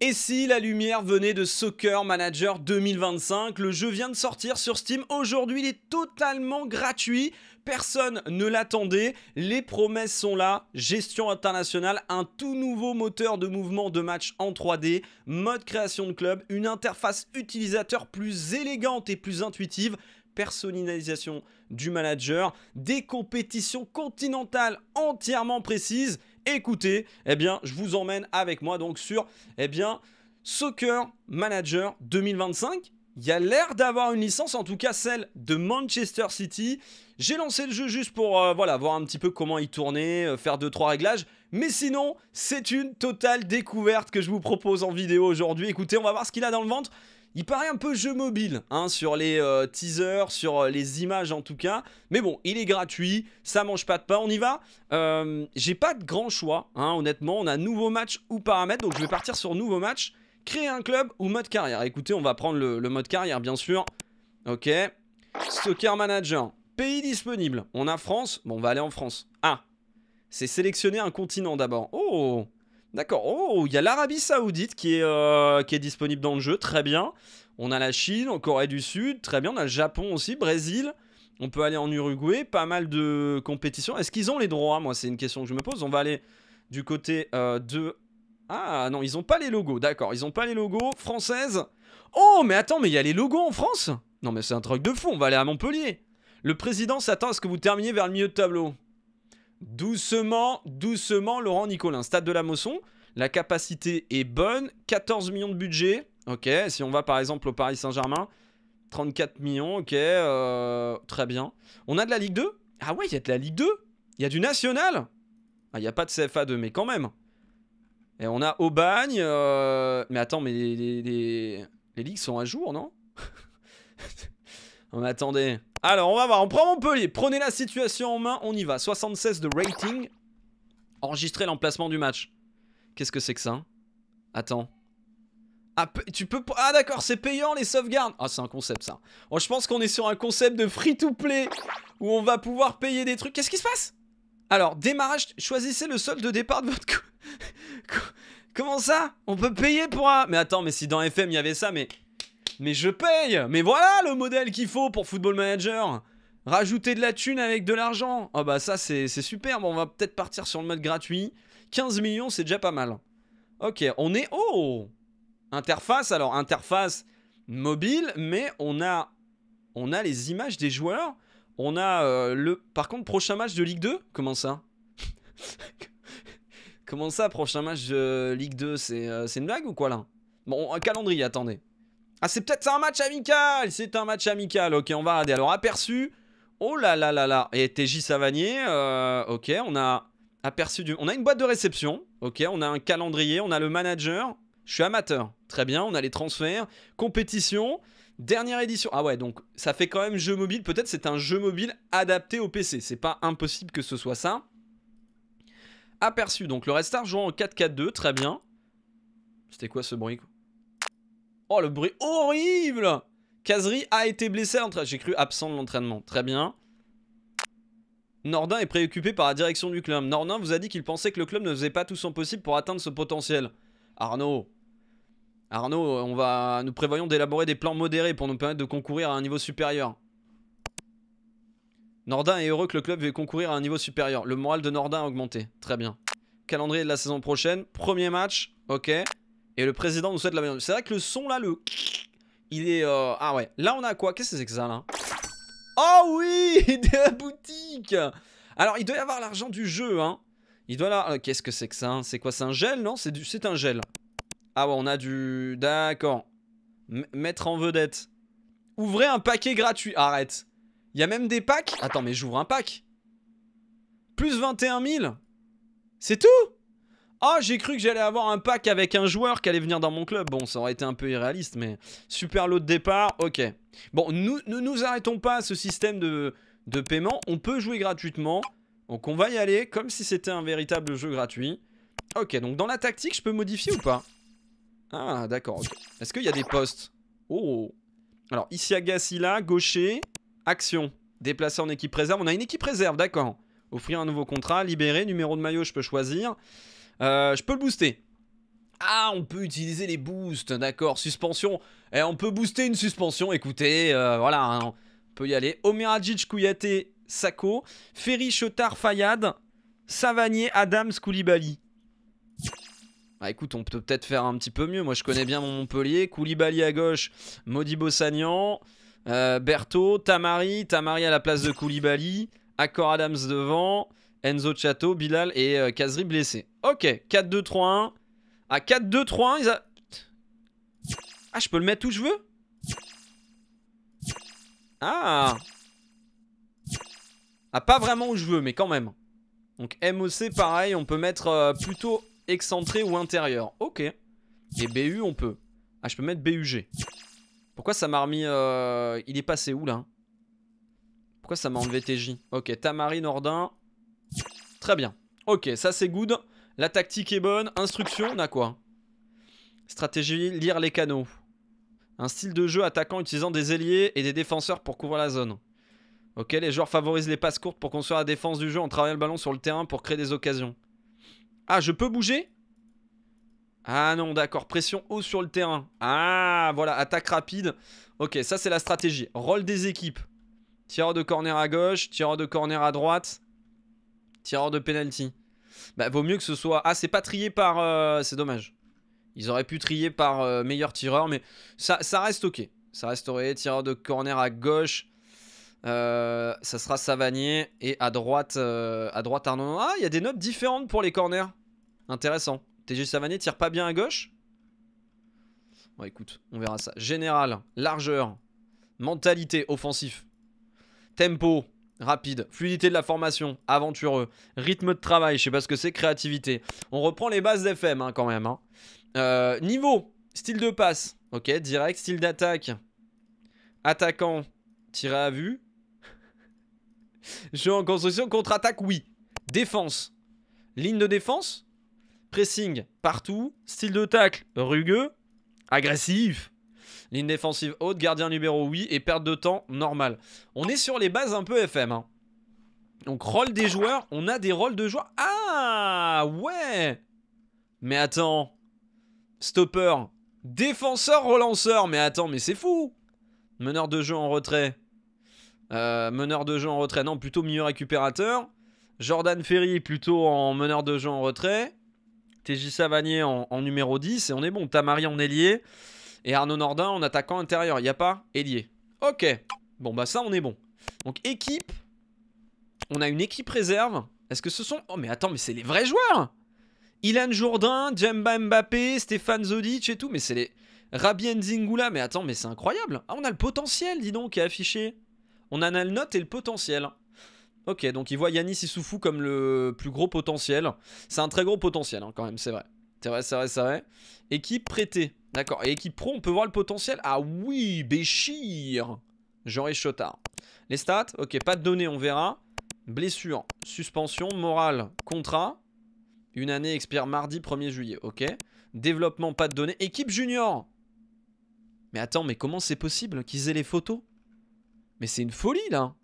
Et si la lumière venait de Soccer Manager 2025, le jeu vient de sortir sur Steam. Aujourd'hui, il est totalement gratuit. Personne ne l'attendait. Les promesses sont là. Gestion internationale, un tout nouveau moteur de mouvement de match en 3D, mode création de club, une interface utilisateur plus élégante et plus intuitive personnalisation du manager, des compétitions continentales entièrement précises Écoutez, eh bien, je vous emmène avec moi donc sur, eh bien, Soccer Manager 2025. Il y a l'air d'avoir une licence, en tout cas celle de Manchester City. J'ai lancé le jeu juste pour euh, voilà, voir un petit peu comment il tournait, euh, faire 2-3 réglages. Mais sinon, c'est une totale découverte que je vous propose en vidéo aujourd'hui. Écoutez, on va voir ce qu'il a dans le ventre il paraît un peu jeu mobile hein, sur les euh, teasers, sur euh, les images en tout cas. Mais bon, il est gratuit, ça mange pas de pain, on y va. Euh, j'ai pas de grand choix, hein, honnêtement. On a nouveau match ou paramètres, donc je vais partir sur nouveau match. Créer un club ou mode carrière. Écoutez, on va prendre le, le mode carrière, bien sûr. Ok. Soccer Manager. Pays disponible. On a France. Bon, on va aller en France. Ah. C'est sélectionner un continent d'abord. Oh D'accord. Oh, il y a l'Arabie Saoudite qui est, euh, qui est disponible dans le jeu. Très bien. On a la Chine, en Corée du Sud. Très bien. On a le Japon aussi, Brésil. On peut aller en Uruguay. Pas mal de compétitions. Est-ce qu'ils ont les droits Moi, c'est une question que je me pose. On va aller du côté euh, de. Ah non, ils n'ont pas les logos. D'accord. Ils n'ont pas les logos françaises. Oh, mais attends, mais il y a les logos en France Non, mais c'est un truc de fou. On va aller à Montpellier. Le président s'attend à ce que vous terminiez vers le milieu de tableau. Doucement, doucement, Laurent Nicolin. Stade de la Mosson, la capacité est bonne. 14 millions de budget. Ok, si on va par exemple au Paris Saint-Germain, 34 millions, ok, euh, très bien. On a de la Ligue 2 Ah ouais, il y a de la Ligue 2 Il y a du National Ah, il n'y a pas de CFA 2, mais quand même. Et on a Aubagne. bagne. Euh, mais attends, mais les ligues sont à jour, non On attendait. Alors, on va voir. On prend Montpellier. Prenez la situation en main. On y va. 76 de rating. Enregistrer l'emplacement du match. Qu'est-ce que c'est que ça hein Attends. Ah, tu peux... Ah d'accord, c'est payant les sauvegardes. Ah, c'est un concept ça. Oh, je pense qu'on est sur un concept de free-to-play où on va pouvoir payer des trucs. Qu'est-ce qui se passe Alors, démarrage, choisissez le solde de départ de votre... Comment ça On peut payer pour un... Mais attends, mais si dans FM il y avait ça, mais... Mais je paye Mais voilà le modèle qu'il faut pour Football Manager Rajouter de la thune avec de l'argent Ah oh bah ça c'est super, bon, on va peut-être partir sur le mode gratuit. 15 millions c'est déjà pas mal. Ok, on est... Oh Interface, alors interface mobile, mais on a, on a les images des joueurs. On a euh, le... Par contre, prochain match de Ligue 2 Comment ça Comment ça, prochain match de Ligue 2 euh, C'est une blague ou quoi là Bon, un euh, calendrier, attendez. Ah, c'est peut-être un match amical C'est un match amical. Ok, on va regarder. Alors, aperçu. Oh là là là là. Et TJ Savanier. Euh, ok, on a aperçu du... On a une boîte de réception. Ok, on a un calendrier. On a le manager. Je suis amateur. Très bien, on a les transferts. Compétition. Dernière édition. Ah ouais, donc ça fait quand même jeu mobile. Peut-être c'est un jeu mobile adapté au PC. C'est pas impossible que ce soit ça. Aperçu. Donc le Restart jouant en 4-4-2. Très bien. C'était quoi ce bruit Oh, le bruit horrible Kazri a été blessé à l'entraînement. J'ai cru absent de l'entraînement. Très bien. Nordin est préoccupé par la direction du club. Nordin vous a dit qu'il pensait que le club ne faisait pas tout son possible pour atteindre ce potentiel. Arnaud. Arnaud, on va... nous prévoyons d'élaborer des plans modérés pour nous permettre de concourir à un niveau supérieur. Nordin est heureux que le club veuille concourir à un niveau supérieur. Le moral de Nordin a augmenté. Très bien. Calendrier de la saison prochaine. Premier match. Ok. Et le président nous souhaite la bienvenue. C'est vrai que le son là, le... Il est... Euh, ah ouais. Là on a quoi Qu'est-ce que c'est que ça là Oh oui De la boutique Alors il doit y avoir l'argent du jeu hein. Il doit là... Euh, qu'est-ce que c'est que ça C'est quoi C'est un gel non C'est du... un gel. Ah ouais on a du... D'accord. Mettre en vedette. Ouvrez un paquet gratuit. Arrête. Il y a même des packs Attends mais j'ouvre un pack. Plus 21 000 C'est tout oh, j'ai cru que j'allais avoir un pack avec un joueur qui allait venir dans mon club. Bon, ça aurait été un peu irréaliste, mais super lot de départ, ok. Bon, nous ne nous arrêtons pas à ce système de, paiement. On peut jouer gratuitement. Donc on va y aller comme si c'était un véritable jeu gratuit. Ok, donc dans la tactique, je peux modifier ou pas Ah, d'accord. Est-ce qu'il y a des postes Oh Alors, ici Agassi là, gaucher, action. Déplacer en équipe réserve. On a une équipe réserve, d'accord. Offrir un nouveau contrat, libérer, numéro de maillot, je peux choisir. Euh, je peux le booster. Ah, on peut utiliser les boosts, d'accord. Suspension. Et eh, on peut booster une suspension, écoutez, euh, voilà, hein, on peut y aller. Omerajic, Kouyaté, Sako. Ferry, Chotard, Fayad. Savanier, Adams, Koulibaly. Bah écoute, on peut peut-être faire un petit peu mieux. Moi, je connais bien mon Montpellier. Koulibaly à gauche, Modibo Sagnan, euh, Berthaud, Tamari, Tamari à la place de Koulibaly, Accord, Adams devant, Enzo Chato, Bilal et euh, Kazri blessés. Ok, 4-2-3-1. Ah, 4-2-3-1, ils a... Ah, je peux le mettre où je veux Ah Ah, pas vraiment où je veux, mais quand même. Donc MOC, pareil, on peut mettre euh, plutôt excentré ou intérieur. Ok. Et BU, on peut. Ah, je peux mettre BUG. Pourquoi ça m'a remis... Euh, il est passé où, là Pourquoi ça m'a enlevé TJ Ok, Tamari, Nordin. Très bien. Ok, ça c'est good. La tactique est bonne. Instruction, on a quoi Stratégie, lire les canaux. Un style de jeu attaquant utilisant des ailiers et des défenseurs pour couvrir la zone. Ok, les joueurs favorisent les passes courtes pour construire la défense du jeu en travaillant le ballon sur le terrain pour créer des occasions. Ah, je peux bouger Ah non, d'accord. Pression haut sur le terrain. Ah, voilà, attaque rapide. Ok, ça c'est la stratégie. Rôle des équipes. Tireur de corner à gauche, tireur de corner à droite. Tireur de penalty. Bah, vaut mieux que ce soit. Ah, c'est pas trié par. Euh, c'est dommage. Ils auraient pu trier par euh, meilleur tireur, mais ça, ça reste ok. Ça resterait tireur de corner à gauche. Euh, ça sera Savanier. Et à droite, à droite Arnaud. Ah, il y a des notes différentes pour les corners. Intéressant. TG Savanier tire pas bien à gauche Bon, écoute, on verra ça. Général, largeur, mentalité, offensif, tempo, rapide, fluidité de la formation, aventureux, rythme de travail, je sais pas ce que c'est, créativité. On reprend les bases d'FM hein, quand même. Hein. Euh, niveau, style de passe, ok, direct, style d'attaque, attaquant, tiré à vue. Jeu en construction, contre-attaque, oui. Défense, ligne de défense, pressing partout, style de tacle rugueux, agressif, Ligne défensive haute, gardien numéro 8 Et perte de temps, normal. On est sur les bases un peu FM. Hein. Donc, rôle des joueurs, on a des rôles de joueurs. Ah ouais Mais attends. Stopper. Défenseur, relanceur. Mais attends, mais c'est fou. Meneur de jeu en retrait. Euh, meneur de jeu en retrait. Non, plutôt milieu récupérateur. Jordan Ferry plutôt en meneur de jeu en retrait. TJ Savanier en, numéro 10. Et on est bon. Tamari en ailier. Et Arnaud Nordin en attaquant intérieur. Il n'y a pas ailier. Ok. Bon, bah ça, on est bon. Donc, équipe. On a une équipe réserve. Est-ce que ce sont... Oh, mais attends, mais c'est les vrais joueurs Ilan Jourdain, Djemba Mbappé, Stéphane Zodic et tout. Mais c'est les... Rabien Zingula. Mais attends, mais c'est incroyable. Ah, on a le potentiel, dis donc, qui est affiché. On en a le note et le potentiel. Ok, donc il voit Yanis Issoufou comme le plus gros potentiel. C'est un très gros potentiel, hein, quand même, c'est vrai. C'est vrai, c'est vrai, c'est vrai. Équipe prêtée. D'accord. Et équipe pro, on peut voir le potentiel Ah oui, Béchir Jean Chotard. Les stats Ok, pas de données, on verra. Blessure, suspension, morale, contrat. Une année expire mardi 1er juillet. Ok. Développement, pas de données. Équipe junior Mais attends, mais comment c'est possible qu'ils aient les photos Mais c'est une folie là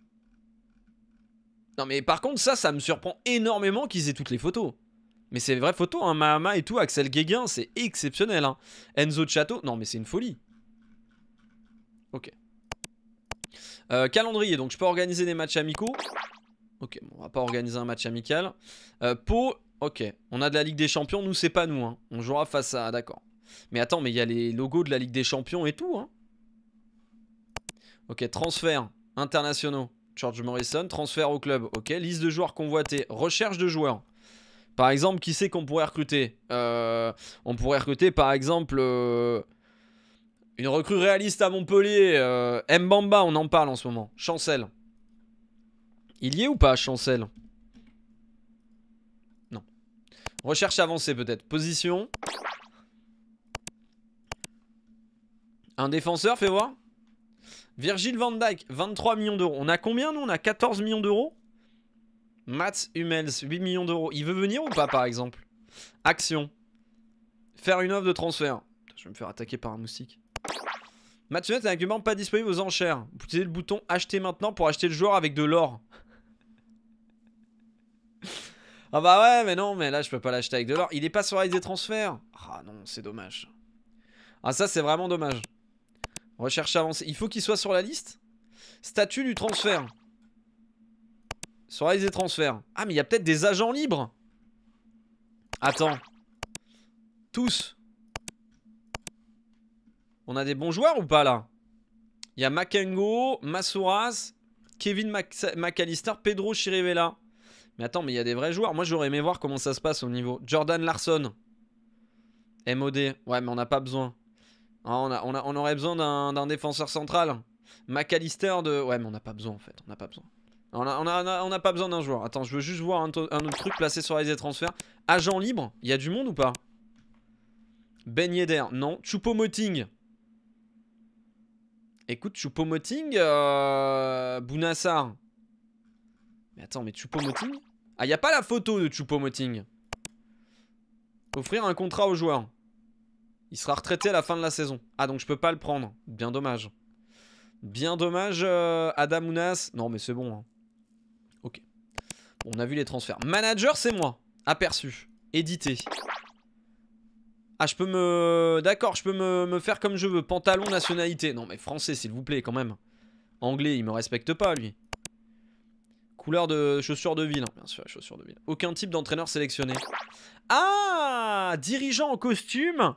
Non mais par contre ça, ça me surprend énormément qu'ils aient toutes les photos. Mais c'est vraie photo, un hein, Mahama et tout, Axel Guéguin, c'est exceptionnel. Hein. Enzo Enzo Château, non mais c'est une folie. Ok. Euh, calendrier, donc je peux organiser des matchs amicaux. Ok, on on va pas organiser un match amical. Euh, Pau, ok, on a de la Ligue des Champions, nous c'est pas nous. Hein. On jouera face à, d'accord. Mais attends, mais il y a les logos de la Ligue des Champions et tout. Ok, transfert, internationaux, George Morrison, transfert au club. Ok, liste de joueurs convoités, recherche de joueurs. Par exemple, qui c'est qu'on pourrait recruter euh, On pourrait recruter par exemple euh, une recrue réaliste à Montpellier, euh, Mbamba, on en parle en ce moment, Chancel. Il y est ou pas Chancel Non. Recherche avancée peut-être. Position. Un défenseur, fais voir. Virgil Van Dyke, 23 millions d'euros. On a combien nous On a 14 millions d'euros Mats Hummels, 8 millions d'euros. Il veut venir ou pas, par exemple Action. Faire une offre de transfert. Je vais me faire attaquer par un moustique. Mats Hummels est actuellement pas disponible aux enchères. Vous utilisez le bouton acheter maintenant pour acheter le joueur avec de l'or. ah bah ouais, mais non, mais là je peux pas l'acheter avec de l'or. Il est pas sur la liste des transferts. Ah non, c'est dommage. Ah ça, c'est vraiment dommage. Recherche avancée. Il faut qu'il soit sur la liste. Statut du transfert. Sur des transferts. Ah, mais il y a peut-être des agents libres. Attends. Tous. On a des bons joueurs ou pas, là Il y a Makengo, Masouras, Kevin McAllister, Pedro Chirivella. Mais attends, mais il y a des vrais joueurs. Moi, j'aurais aimé voir comment ça se passe au niveau. Jordan Larson. MOD. Ouais, mais on n'a pas besoin. Ah, on, on aurait besoin d'un défenseur central. McAllister de... Ouais, mais on n'a pas besoin, en fait. On n'a pas besoin. On n'a pas besoin d'un joueur. Attends, je veux juste voir un, autre truc placé sur les transferts. Agent libre, il y a du monde ou pas Ben Yedder, non. Choupo Moting. Écoute, Choupo Moting, euh... Bounassar. Mais attends, mais Choupo Moting Ah, il a pas la photo de Choupo Moting. Offrir un contrat au joueur. Il sera retraité à la fin de la saison. Ah, donc je peux pas le prendre. Bien dommage. Bien dommage, euh, Adamounas. Non, mais c'est bon. Hein. On a vu les transferts. Manager, c'est moi. Aperçu. Édité. Ah, je peux me... D'accord, je peux me, faire comme je veux. Pantalon, nationalité. Non, mais français, s'il vous plaît, quand même. Anglais, il me respecte pas, lui. Couleur de chaussures de ville. Hein, bien sûr, chaussures de ville. Aucun type d'entraîneur sélectionné. Ah Dirigeant en costume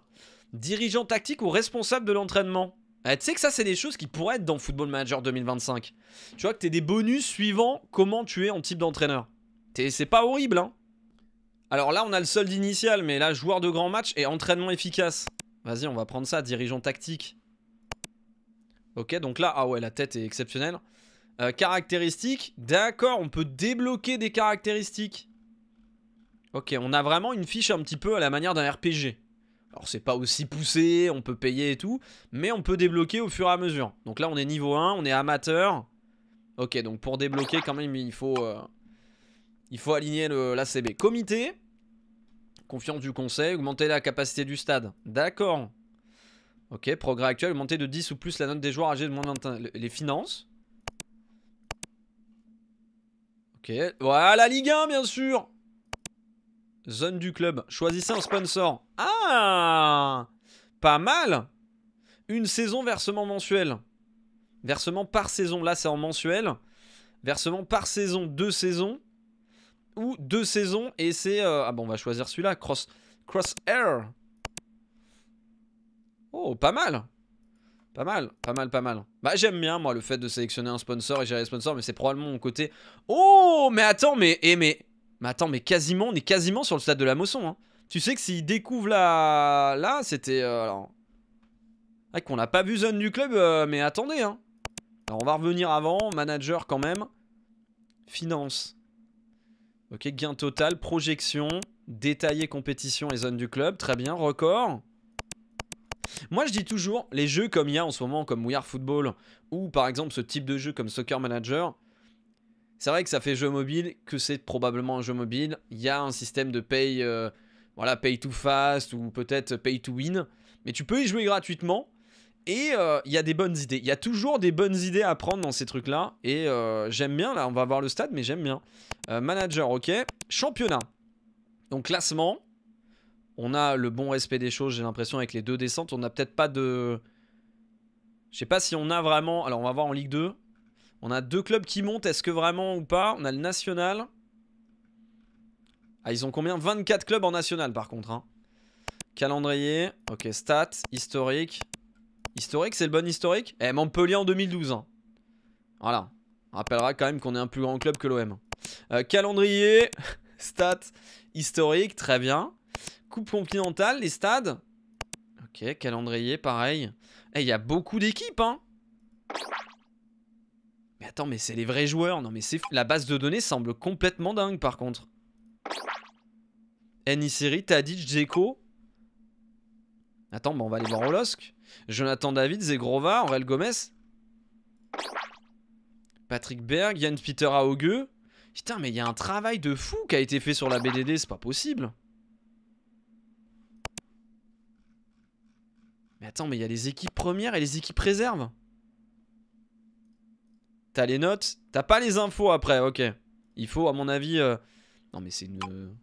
Dirigeant tactique ou responsable de l'entraînement eh, tu sais que ça, c'est des choses qui pourraient être dans Football Manager 2025. Tu vois que t'es des bonus suivant comment tu es en type d'entraîneur. C'est pas horrible, hein. Alors là, on a le solde initial, mais là, joueur de grand match et entraînement efficace. Vas-y, on va prendre ça, dirigeant tactique. Ok, donc là, ah ouais, la tête est exceptionnelle. Euh, caractéristiques, d'accord, on peut débloquer des caractéristiques. Ok, on a vraiment une fiche un petit peu à la manière d'un RPG. Alors c'est pas aussi poussé, on peut payer et tout, mais on peut débloquer au fur et à mesure. Donc là on est niveau 1, on est amateur. Ok, donc pour débloquer quand même il faut, euh, il faut aligner l'ACB. Comité, confiance du conseil, augmenter la capacité du stade. D'accord. Ok, progrès actuel, augmenter de 10 ou plus la note des joueurs âgés de moins de Les finances. Ok, voilà la Ligue 1 bien sûr. Zone du club, choisissez un sponsor. Ah Pas mal Une saison versement mensuel. Versement par saison, là c'est en mensuel. Versement par saison, deux saisons ou deux saisons. Et c'est... Euh, ah bon, on va choisir celui-là, Cross, air Oh, pas mal pas mal, pas mal, pas mal. Bah j'aime bien moi le fait de sélectionner un sponsor et gérer les sponsors, mais c'est probablement mon côté. Oh mais attends, mais, et eh, mais, attends, mais quasiment, on est quasiment sur le stade de la moisson. Hein. Tu sais que s'il découvre la... Là, c'était... Euh, alors... Ah, qu'on n'a pas vu zone du club, euh, mais attendez. Hein. Alors, on va revenir avant. Manager quand même. Finance. Ok, gain total, projection, détaillé compétition et zone du club. Très bien, record. Moi, je dis toujours, les jeux comme il y a en ce moment, comme We Are Football, ou par exemple ce type de jeu comme Soccer Manager, c'est vrai que ça fait jeu mobile, que c'est probablement un jeu mobile. Il y a un système de paye, euh, voilà, pay to fast ou peut-être pay to win. Mais tu peux y jouer gratuitement. Et euh, il y a des bonnes idées. Il y a toujours des bonnes idées à prendre dans ces trucs-là. Et euh, j'aime bien, là, on va voir le stade, mais j'aime bien. Euh, manager, ok. Championnat. Donc classement. On a le bon respect des choses, j'ai l'impression, avec les deux descentes. On n'a peut-être pas de... Je sais pas si on a vraiment... Alors on va voir en Ligue 2. On a deux clubs qui montent, est-ce que vraiment ou pas On a le National. Ah, ils ont combien 24 clubs en National par contre. Hein. Calendrier, ok, stats, historique. Historique, c'est le bon historique Eh, Montpellier en 2012. Hein. Voilà. On rappellera quand même qu'on est un plus grand club que l'OM. Euh, calendrier, stats historique, très bien. Coupe continentale, les stades. Ok, calendrier, pareil. Et eh, il y a beaucoup d'équipes, hein. Mais attends, mais c'est les vrais joueurs. Non, mais c'est la base de données semble complètement dingue, par contre. Nisiri, Tadic, Zeko. Attends, on va aller voir Olosk. Jonathan David, Zegrova, Aurel Gomez. Patrick Berg, Yann Peter Auge. Putain, mais il y a un travail de fou qui a été fait sur la BDD, c'est pas possible. Mais attends, mais il y a les équipes premières et les équipes réserves. T'as les notes, t'as pas les infos après, ok. Il faut, à mon avis... Euh, non mais c'est une...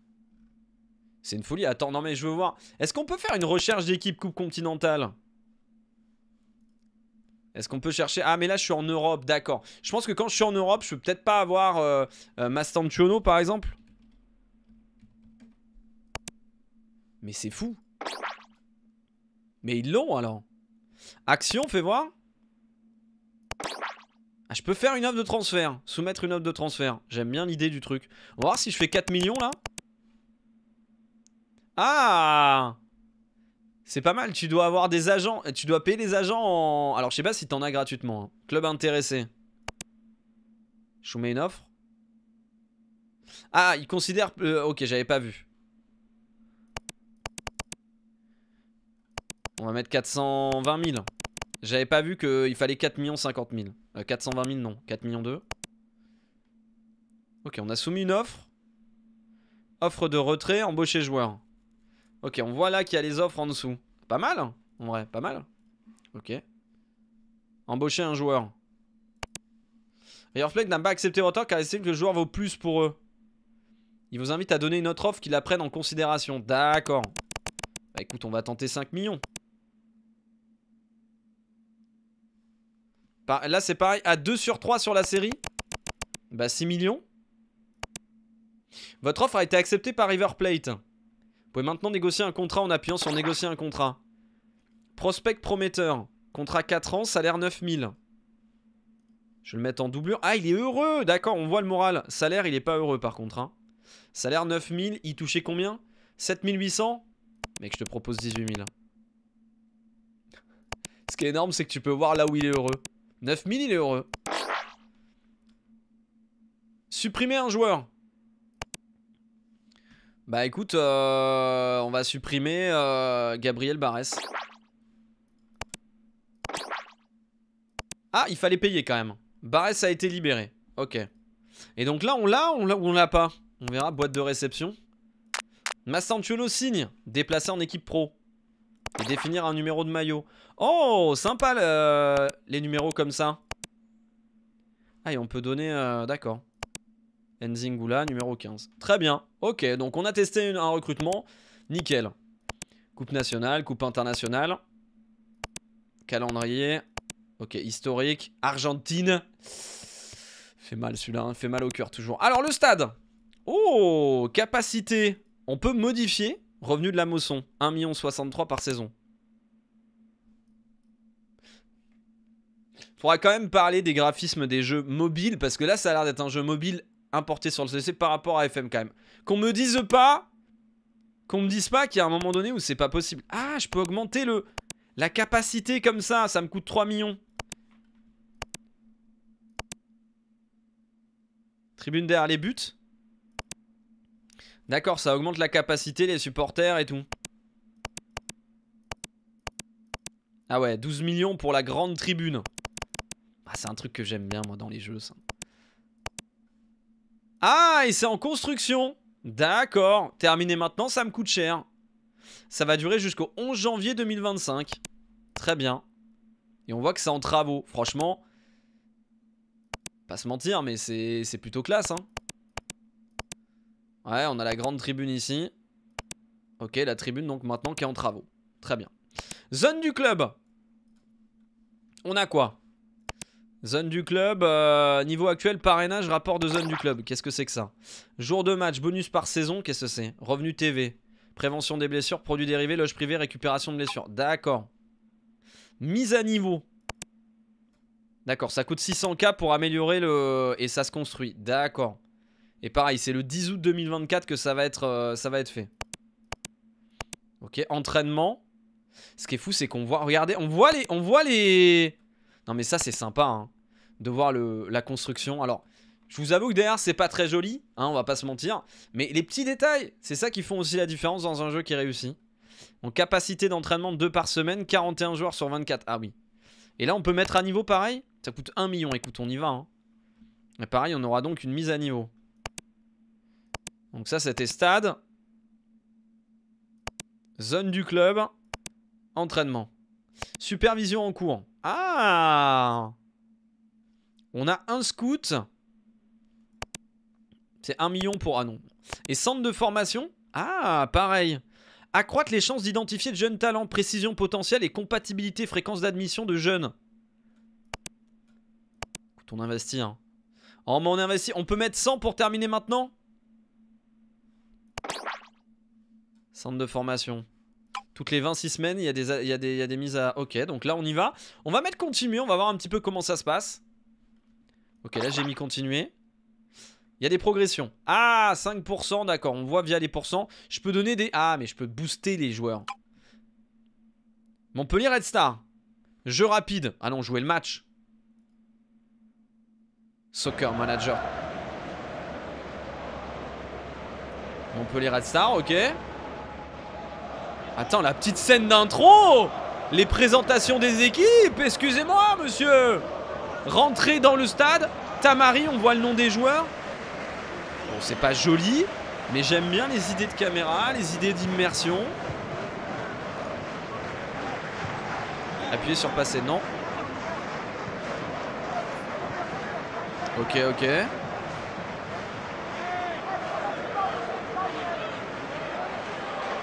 C'est une folie. Attends, non mais je veux voir. Est-ce qu'on peut faire une recherche d'équipe Coupe Continentale est-ce qu'on peut chercher Ah, mais là, je suis en Europe, d'accord. Je pense que quand je suis en Europe, je peux peut-être pas avoir euh, euh par exemple. Mais c'est fou. Mais ils l'ont, alors. Action, fais voir. Ah, je peux faire une offre de transfert. Soumettre une offre de transfert. J'aime bien l'idée du truc. On va voir si je fais 4 millions, là. Ah c'est pas mal, tu dois avoir des agents, tu dois payer des agents en... Alors je sais pas si t'en as gratuitement. Hein. Club intéressé. Je vous mets une offre. Ah, il considère... Euh, ok, j'avais pas vu. On va mettre 420 000. J'avais pas vu qu'il fallait 4 millions 000. 420 000 non, 4 millions 2. Ok, on a soumis une offre. Offre de retrait, embaucher joueur. Ok, on voit là qu'il y a les offres en dessous. Pas mal, hein en vrai, pas mal. Ok. Embaucher un joueur. Plate n'a pas accepté votre offre car il estime que le joueur vaut plus pour eux. Il vous invite à donner une autre offre qui la prenne en considération. D'accord. Bah écoute, on va tenter 5 millions. Là, c'est pareil. À 2 sur 3 sur la série. Bah 6 millions. Votre offre a été acceptée par River Plate pouvez maintenant négocier un contrat en appuyant sur négocier un contrat. Prospect prometteur. Contrat 4 ans, salaire 9000. Je vais le mettre en doublure. Ah, il est heureux D'accord, on voit le moral. Salaire, il est pas heureux par contre. Hein. Salaire 9000, il touchait combien 7800 Mec, je te propose 18000. Ce qui est énorme, c'est que tu peux voir là où il est heureux. 9000, il est heureux. Supprimer un joueur. Bah écoute, euh, on va supprimer euh, Gabriel Barès. Ah, il fallait payer quand même. Barès a été libéré. Ok. Et donc là, on l'a ou on l'a pas On verra, boîte de réception. Mastantuolo signe, Déplacer en équipe pro. Et définir un numéro de maillot. Oh, sympa les numéros comme ça. Ah, et on peut donner... Euh, d'accord. Nzingula, numéro 15. Très bien. Ok, donc on a testé un recrutement. Nickel. Coupe nationale, coupe internationale. Calendrier. Ok, historique. Argentine. Fait mal celui-là, hein. fait mal au cœur toujours. Alors le stade. Oh, capacité. On peut modifier. Revenu de la moisson, 1,63 million par saison. Faudra quand même parler des graphismes des jeux mobiles parce que là ça a l'air d'être un jeu mobile importé sur le CC par rapport à FM quand même. Qu'on me dise pas, qu'on me dise pas qu'il y a un moment donné où c'est pas possible. Ah, je peux augmenter le la capacité comme ça, ça me coûte 3 millions. Tribune derrière les buts. D'accord, ça augmente la capacité, les supporters et tout. Ah ouais, 12 millions pour la grande tribune. Ah, c'est un truc que j'aime bien moi dans les jeux ça. Ah, et c'est en construction D'accord, terminé maintenant, ça me coûte cher. Ça va durer jusqu'au 11 janvier 2025. Très bien. Et on voit que c'est en travaux. Franchement, pas se mentir, mais c'est plutôt classe. Hein. Ouais, on a la grande tribune ici. Ok, la tribune donc maintenant qui est en travaux. Très bien. Zone du club. On a quoi Zone du club, euh, niveau actuel, parrainage, rapport de zone du club. Qu'est-ce que c'est que ça Jour de match, bonus par saison, qu'est-ce que c'est Revenu TV, prévention des blessures, produits dérivés, loge privée, récupération de blessures. D'accord. Mise à niveau. D'accord, ça coûte 600k pour améliorer le... Et ça se construit, d'accord. Et pareil, c'est le 10 août 2024 que ça va être, euh, ça va être fait. Ok, entraînement. Ce qui est fou, c'est qu'on voit... Regardez, on voit les... On voit les... Non mais ça, c'est sympa, hein de voir la construction. Alors, je vous avoue que derrière, c'est pas très joli, hein, on va pas se mentir. Mais les petits détails, c'est ça qui font aussi la différence dans un jeu qui réussit. En capacité d'entraînement 2 par semaine, 41 joueurs sur 24. Ah oui. Et là, on peut mettre à niveau pareil Ça coûte 1 million, écoute, on y va. Et hein. pareil, on aura donc une mise à niveau. Donc ça, c'était stade. Zone du club. Entraînement. Supervision en cours. Ah on a un scout. C'est un million pour... Ah non. Et centre de formation Ah, pareil. Accroître les chances d'identifier de jeunes talents, précision potentielle et compatibilité fréquence d'admission de jeunes. on investit. Hein. Oh, on investit. On peut mettre 100 pour terminer maintenant Centre de formation. Toutes les 26 semaines, il y, a des, il y a des mises à... Ok, donc là, on y va. On va mettre continuer. On va voir un petit peu comment ça se passe. Ok, là j'ai mis continuer. Il y a des progressions. Ah, 5%, d'accord. On voit via les pourcents. Je peux donner des... Ah, mais je peux booster les joueurs. Montpellier Red Star. Jeu rapide. Allons ah jouer le match. Soccer Manager. Montpellier Red Star, ok. Attends, la petite scène d'intro Les présentations des équipes Excusez-moi, monsieur rentrer dans le stade. Tamari, on voit le nom des joueurs. Bon, c'est pas joli, mais j'aime bien les idées de caméra, les idées d'immersion. Appuyer sur passer, non. Ok, ok.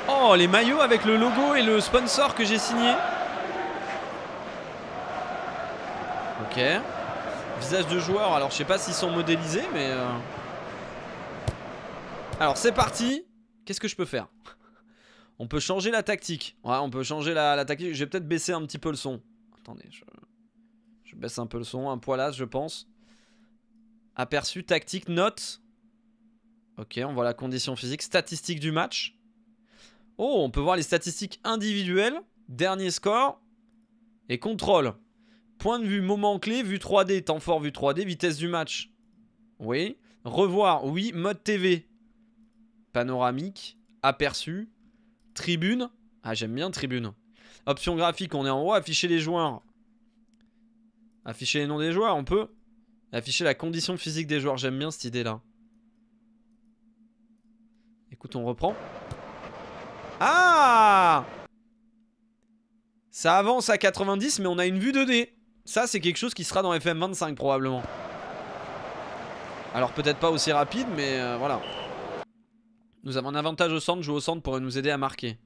Oh, les maillots avec le logo et le sponsor que j'ai signé. Ok. Visage de joueur, alors je sais pas s'ils sont modélisés, mais... Euh. Alors c'est parti Qu'est-ce que je peux faire On peut changer la tactique. Ouais, on peut changer la, tactique. Je vais peut-être baisser un petit peu le son. Attendez, je... baisse un peu le son, un poil là, je pense. Aperçu, tactique, note. Ok, on voit la condition physique, statistique du match. Oh, on peut voir les statistiques individuelles, dernier score et contrôle. Point de vue, moment clé, vue 3D, temps fort, vue 3D, vitesse du match. Oui. Revoir, oui. Mode TV. Panoramique. Aperçu. Tribune. Ah, j'aime bien tribune. Option graphique, on est en haut. Afficher les joueurs. Afficher les noms des joueurs, on peut. Afficher la condition physique des joueurs. J'aime bien cette idée-là. Écoute, on reprend. Ah Ça avance à 90, mais on a une vue 2D. Ça, c'est quelque chose qui sera dans FM25 probablement. Alors peut-être pas aussi rapide, mais euh, voilà. Nous avons un avantage au centre, jouer au centre pourrait nous aider à marquer.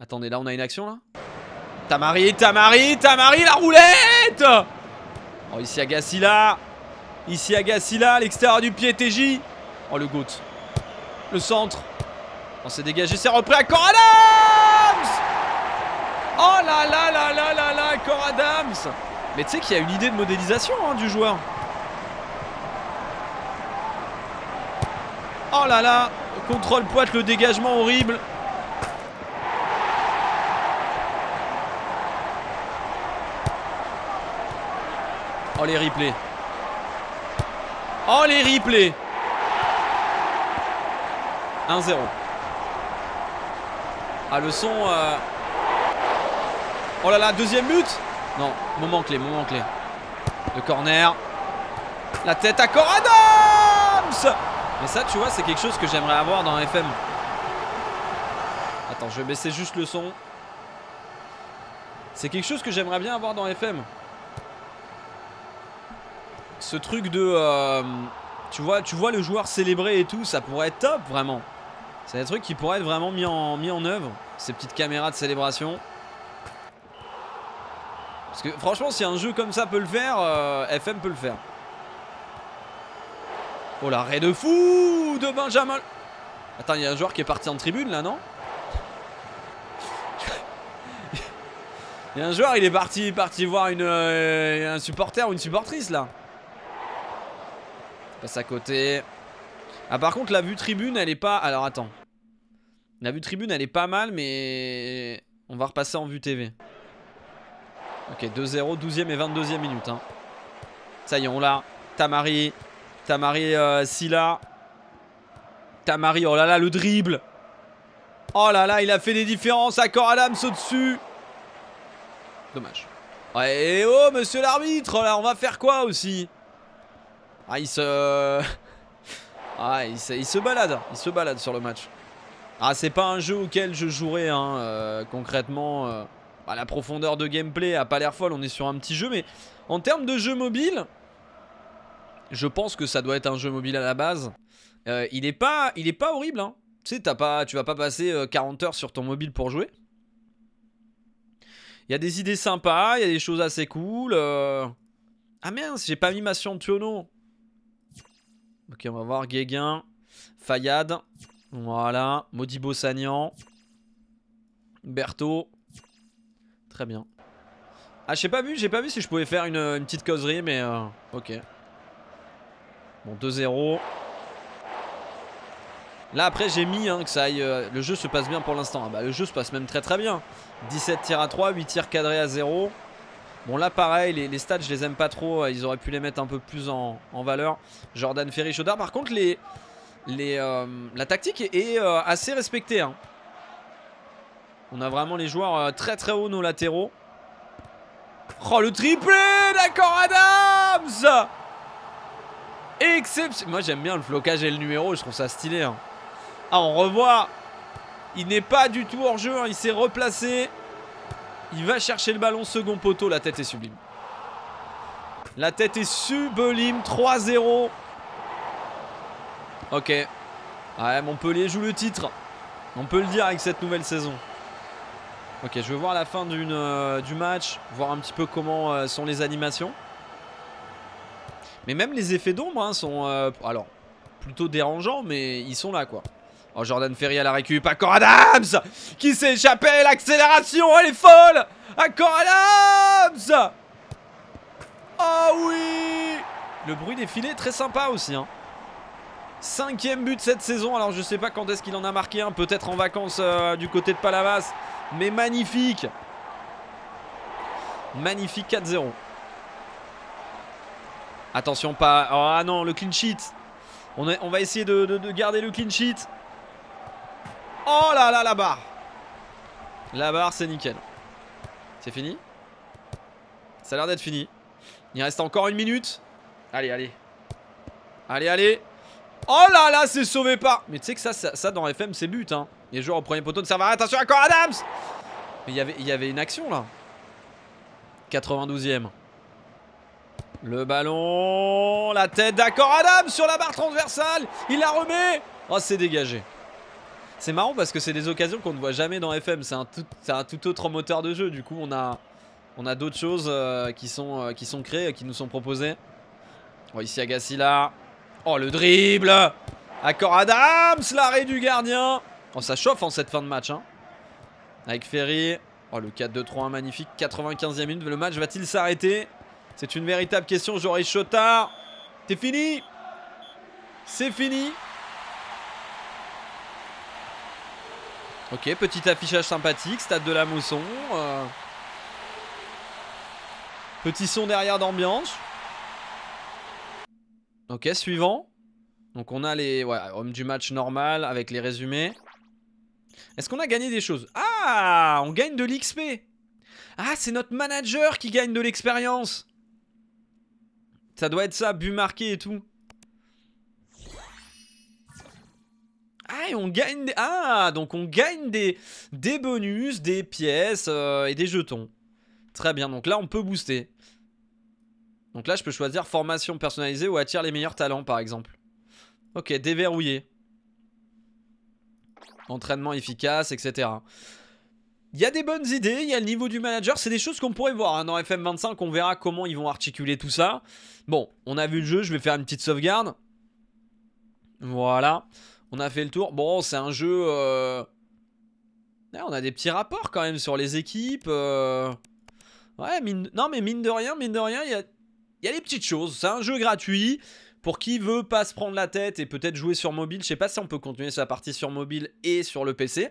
Attendez, là on a une action là Tamari, Tamari, Tamari, la roulette Oh, ici Agassi Ici Agassi l'extérieur du pied, TJ Oh, le goutte Le centre on s'est dégagé, c'est repris à Cor Adams Oh là là là là là là, Cor Adams Mais tu sais qu'il y a une idée de modélisation hein, du joueur. Oh là là Contrôle pointe le dégagement horrible. Oh les replays. Oh les replays. 1-0. Ah, le son. Euh. Oh là là, deuxième but Non, moment clé, moment clé. Le corner. La tête à Coradams Mais ça, tu vois, c'est quelque chose que j'aimerais avoir dans FM. Attends, je vais baisser juste le son. C'est quelque chose que j'aimerais bien avoir dans FM. Ce truc de... Euh, tu, vois, tu vois le joueur célébrer et tout, ça pourrait être top, vraiment. C'est un truc qui pourrait être vraiment mis en, mis en œuvre, ces petites caméras de célébration. Parce que franchement, si un jeu comme ça peut le faire, euh, FM peut le faire. Oh l'arrêt de fou de Benjamin. Attends, il y a un joueur qui est parti en tribune là, non Il y a un joueur, il est parti, parti voir une, euh, un supporter ou une supportrice là. Passe à côté. Ah par contre la vue tribune elle est pas... Alors attends. La vue tribune, elle est pas mal, mais on va repasser en vue TV. Ok, 2-0, 12e et 22e minute. Hein. Ça y est, on l'a. Tamari. Tamari, euh, Silla. Tamari, oh là là, le dribble. Oh là là, il a fait des différences. Accord Adams au-dessus. Dommage. Et oh, monsieur l'arbitre, là, on va faire quoi aussi Ah, il se... Ah, il se balade. Il se balade sur le match. Ah, c'est pas un jeu auquel je jouerai, hein, euh, concrètement. Euh, bah, la profondeur de gameplay a pas l'air folle, on est sur un petit jeu, mais en termes de jeu mobile, je pense que ça doit être un jeu mobile à la base. Euh, il, est pas, il est pas horrible, hein. Tu sais, pas, tu vas pas passer 40 heures sur ton mobile pour jouer. Il y a des idées sympas, il y a des choses assez cool. Ah mince, j'ai pas mis ma scientiono. Ok, on va voir Gueguin, Fayad. Voilà, Modibo Sagnan. Berthaud. Très bien. Ah, j'ai pas vu, j'ai pas vu si je pouvais faire une, petite causerie, mais euh, ok. Bon, 2-0. Là, après, j'ai mis hein, que ça aille... Euh, le jeu se passe bien pour l'instant. Ah, bah, le jeu se passe même très très bien. 17 tirs à 3, 8 tirs cadrés à 0. Bon, là, pareil, les, stats, je les aime pas trop. Euh, ils auraient pu les mettre un peu plus en, en valeur. Jordan Ferry, Chaudard. Par contre, les, euh, la tactique est, euh, assez respectée. Hein. On a vraiment les joueurs euh, très très hauts nos latéraux. Oh, le triplé D'accord, Adams Exception. Moi, j'aime bien le flocage et le numéro. Je trouve ça stylé. Hein. Ah, on revoit. Il n'est pas du tout hors jeu. Hein. Il s'est replacé. Il va chercher le ballon. Second poteau. La tête est sublime. La tête est sublime. 3-0. Ok. Ouais, Montpellier joue le titre. On peut le dire avec cette nouvelle saison. Ok, je veux voir la fin euh, du match, voir un petit peu comment euh, sont les animations. Mais même les effets d'ombre hein, sont, euh, alors, plutôt dérangeants, mais ils sont là, quoi. Oh, Jordan Ferry à la récup, Accord Adams Qui s'est échappé, l'accélération, elle est folle Accord Adams Oh oui Le bruit des filets, très sympa aussi, hein. Cinquième but cette saison. Alors je sais pas quand est-ce qu'il en a marqué un. Peut-être en vacances euh, du côté de Palavas. Mais magnifique. Magnifique 4-0. Attention pas. Oh, ah non, le clean sheet. On, va essayer de, de, garder le clean sheet. Oh là là la barre. La barre c'est nickel. C'est fini Ça a l'air d'être fini. Il reste encore une minute. Allez, allez. Allez, allez. Oh là là, c'est sauvé par... Mais tu sais que ça, ça, dans FM, c'est but. Hein. Les joueurs au premier poteau ne servent à Attention, encore Adams Mais y il y avait une action, là. 92e. Le ballon, la tête d'accord Adams sur la barre transversale. Il la remet. Oh, c'est dégagé. C'est marrant parce que c'est des occasions qu'on ne voit jamais dans FM. C'est un, tout autre moteur de jeu. Du coup, on a, on a d'autres choses euh, qui, sont, euh, qui sont créées, qui nous sont proposées. ici Agassi là. Oh, le dribble Accord Adams, l'arrêt du gardien Oh, ça chauffe en cette fin de match. Hein. Avec Ferry. Oh, le 4-2-3-1 magnifique. 95e minute. Le match va-t-il s'arrêter C'est une véritable question. Joris Chotard. C'est fini C'est fini Ok, petit affichage sympathique. Stade de la Mousson. Euh. Petit son derrière d'ambiance. Ok, suivant. Donc on a les hommes du match normal avec les résumés. Est-ce qu'on a gagné des choses Ah On gagne de l'XP Ah, c'est notre manager qui gagne de l'expérience Ça doit être ça, but marqué et tout. Ah, et on gagne des... Ah, donc on gagne des, des bonus, des pièces euh, et des jetons. Très bien, donc là on peut booster. Donc là, je peux choisir formation personnalisée ou attire les meilleurs talents, par exemple. Ok, déverrouillé. Entraînement efficace, etc. Il y a des bonnes idées, il y a le niveau du manager, c'est des choses qu'on pourrait voir. Hein. Dans FM25, on verra comment ils vont articuler tout ça. Bon, on a vu le jeu, je vais faire une petite sauvegarde. Voilà, on a fait le tour. Bon, c'est un jeu... Euh, on a des petits rapports quand même sur les équipes. Euh. Ouais, mine... non mais mine de rien, mine de rien, il y a il y a des petites choses. C'est un jeu gratuit. Pour qui veut pas se prendre la tête et peut-être jouer sur mobile, je sais pas si on peut continuer sa partie sur mobile et sur le PC.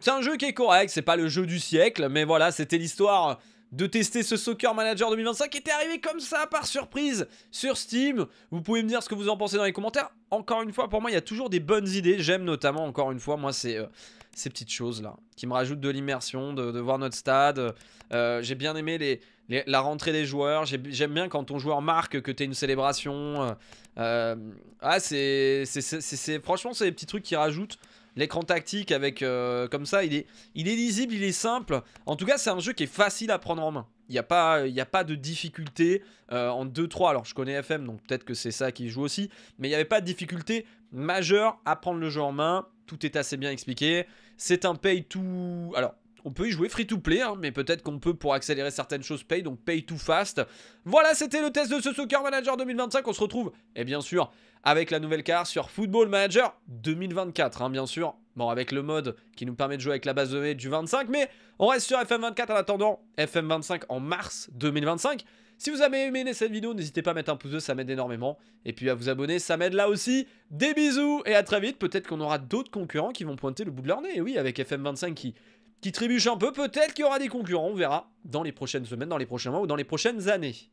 C'est un jeu qui est correct, c'est pas le jeu du siècle, mais voilà, c'était l'histoire de tester ce Soccer Manager 2025 qui était arrivé comme ça par surprise sur Steam. Vous pouvez me dire ce que vous en pensez dans les commentaires. Encore une fois, pour moi, il y a toujours des bonnes idées. J'aime notamment, encore une fois, moi, c'est euh, ces petites choses là qui me rajoutent de l'immersion, de, voir notre stade. Euh, j'ai bien aimé les, la rentrée des joueurs. J'aime bien quand ton joueur marque, que tu une célébration. ah, c'est, franchement, c'est des petits trucs qui rajoutent. L'écran tactique avec euh, comme ça, il est, lisible, il est simple. En tout cas, c'est un jeu qui est facile à prendre en main. Il n'y a, pas, a pas de difficulté en 2-3. Alors, je connais FM, donc peut-être que c'est ça qui joue aussi. Mais il n'y avait pas de difficulté majeure à prendre le jeu en main. Tout est assez bien expliqué. C'est un pay to... Alors, on peut y jouer free to play, hein, mais peut-être qu'on peut pour accélérer certaines choses pay, donc pay too fast. Voilà, c'était le test de ce Soccer Manager 2025. On se retrouve, et bien sûr, avec la nouvelle carte sur Football Manager 2024, hein, bien sûr. Bon, avec le mode qui nous permet de jouer avec la base de données du 25, mais on reste sur FM24 en attendant FM25 en mars 2025. Si vous avez aimé cette vidéo, n'hésitez pas à mettre un pouce bleu, ça m'aide énormément. Et puis à vous abonner, ça m'aide là aussi. Des bisous et à très vite. Peut-être qu'on aura d'autres concurrents qui vont pointer le bout de leur nez. Et oui, avec FM25 qui, qui trébuche un peu. Peut-être qu'il y aura des concurrents, on verra dans les prochaines semaines, dans les prochains mois ou dans les prochaines années.